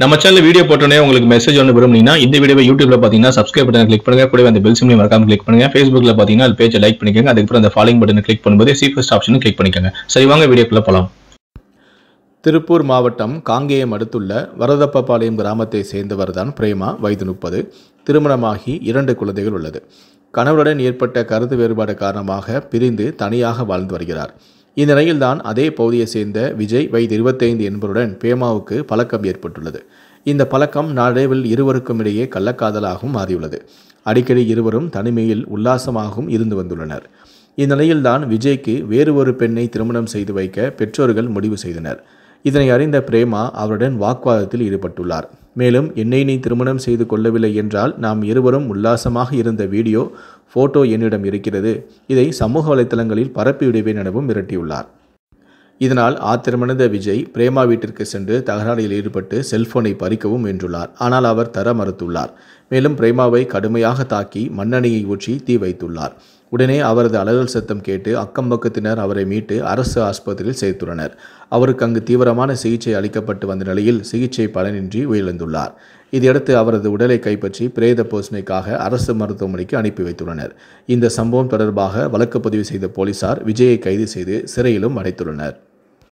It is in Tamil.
நம்ம சேனல் வீடியோ போட்டோன்னே உங்களுக்கு மெசேஜ் ஒன்று விரும்புனீங்கன்னா இந்த வீடியோ யூடியூப்ல பார்த்தீங்கன்னா சப்ஸ்கிரைப் பட்டன் கிளிக் பண்ணுங்க கூட அந்த பெல் சிம்லையும் மறக்காம கிளிக் பண்ணுங்க ஃபேஸ்புக்ல பார்த்தீங்கன்னா அது பேஜை லைக் பண்ணிக்கோங்க அதுக்கப்புறம் அந்த ஃபாலோயிங் பட்டன் கிளிக் பண்ணும்போது சி ஃபர்ஸ்ட் ஆப்ஷனும் கிளிக் பண்ணிக்கோங்க சரி வாங்க வீடியோக்குள்ள போகலாம் திருப்பூர் மாவட்டம் காங்கேயம் அடுத்துள்ள வரதப்பாளையம் கிராமத்தை சேர்ந்தவர் தான் பிரேமா வயது முப்பது திருமணமாகி இரண்டு குழந்தைகள் உள்ளது கணவருடன் ஏற்பட்ட கருத்து வேறுபாடு காரணமாக பிரிந்து தனியாக வாழ்ந்து வருகிறார் தான் அதே பகுதியை சேர்ந்த விஜய் வயது இருபத்தைந்து என்பவருடன் பேமாவுக்கு பழக்கம் ஏற்பட்டுள்ளது இந்த பழக்கம் நாளடைவில் இருவருக்கும் இடையே கள்ளக்காதலாகவும் மாறியுள்ளது அடிக்கடி இருவரும் தனிமையில் உல்லாசமாகவும் இருந்து வந்துள்ளனர் இந்நிலையில்தான் விஜய்க்கு வேறு ஒரு பெண்ணை திருமணம் செய்து வைக்க பெற்றோர்கள் முடிவு செய்தனர் இதனை அறிந்த பிரேமா அவருடன் வாக்குவாதத்தில் ஈடுபட்டுள்ளார் மேலும் என்னை நீ திருமணம் செய்து கொள்ளவில்லை என்றால் நாம் இருவரும் உல்லாசமாக இருந்த வீடியோ ஃபோட்டோ என்னிடம் இருக்கிறது இதை சமூக வலைதளங்களில் பரப்பிவிடுவேன் எனவும் மிரட்டியுள்ளார் இதனால் ஆத்திரமடைந்த விஜய் பிரேமா வீட்டிற்கு சென்று தகராறில் ஈடுபட்டு செல்போனை பறிக்கவும் வென்றுள்ளார் ஆனால் அவர் தர மறுத்துள்ளார் மேலும் பிரேமாவை கடுமையாக தாக்கி மண்ணெண்ணையை ஊற்றி தீ வைத்துள்ளார் உடனே அவரது அலறல் சத்தம் கேட்டு அக்கம்பக்கத்தினர் அவரை மீட்டு அரசு ஆஸ்பத்திரியில் சேர்த்துள்ளனர் அவருக்கு அங்கு தீவிரமான சிகிச்சை அளிக்கப்பட்டு வந்த நிலையில் சிகிச்சை பலனின்றி உயிரிழந்துள்ளார் இதையடுத்து அவரது உடலை கைப்பற்றி பிரேத போசனைக்காக அரசு மருத்துவமனைக்கு அனுப்பி வைத்துள்ளனர் இந்த சம்பவம் தொடர்பாக வழக்கு பதிவு செய்த போலீசார் விஜயை கைது செய்து சிறையிலும் அடைத்துள்ளனர்